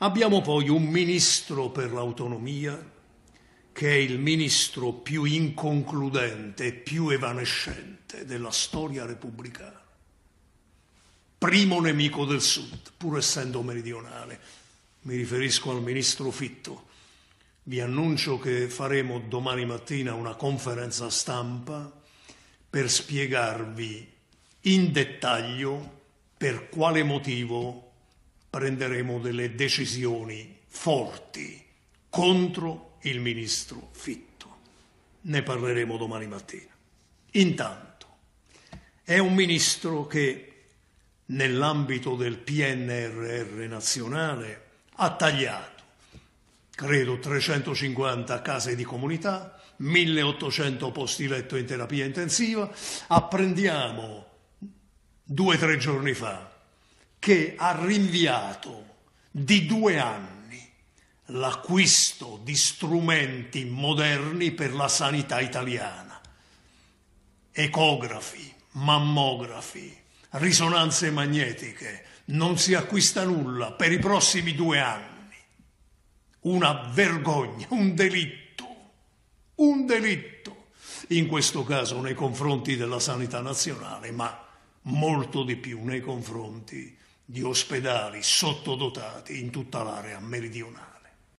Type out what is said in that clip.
Abbiamo poi un ministro per l'autonomia che è il ministro più inconcludente e più evanescente della storia repubblicana. Primo nemico del Sud, pur essendo meridionale. Mi riferisco al ministro Fitto. Vi annuncio che faremo domani mattina una conferenza stampa per spiegarvi in dettaglio per quale motivo prenderemo delle decisioni forti contro il ministro Fitto. Ne parleremo domani mattina. Intanto è un ministro che nell'ambito del PNRR nazionale ha tagliato, credo, 350 case di comunità, 1800 posti letto in terapia intensiva. Apprendiamo due o tre giorni fa che ha rinviato di due anni l'acquisto di strumenti moderni per la sanità italiana, ecografi, mammografi, risonanze magnetiche, non si acquista nulla per i prossimi due anni. Una vergogna, un delitto, un delitto, in questo caso nei confronti della sanità nazionale, ma molto di più nei confronti di ospedali sottodotati in tutta l'area meridionale.